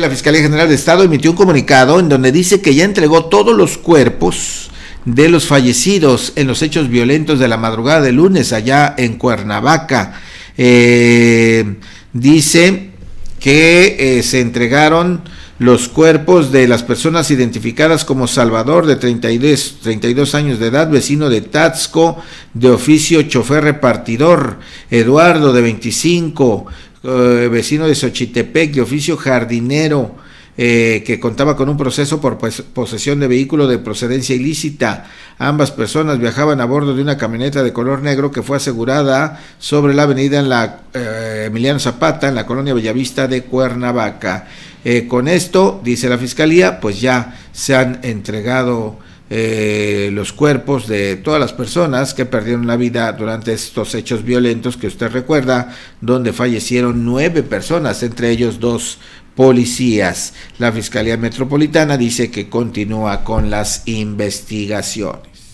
la Fiscalía General de Estado emitió un comunicado en donde dice que ya entregó todos los cuerpos de los fallecidos en los hechos violentos de la madrugada de lunes allá en Cuernavaca. Eh, dice que eh, se entregaron los cuerpos de las personas identificadas como Salvador, de 32, 32, años de edad, vecino de Tazco, de oficio chofer repartidor, Eduardo, de 25, eh, vecino de Xochitepec, de oficio jardinero, eh, que contaba con un proceso por posesión de vehículo de procedencia ilícita. Ambas personas viajaban a bordo de una camioneta de color negro que fue asegurada sobre la avenida la, eh, Emiliano Zapata, en la colonia Bellavista de Cuernavaca. con esto, dice la fiscalía, pues ya se han entregado eh, los cuerpos de todas las personas que perdieron la vida durante estos hechos violentos que usted recuerda, donde fallecieron nueve personas, entre ellos dos policías. La Fiscalía Metropolitana dice que continúa con las investigaciones.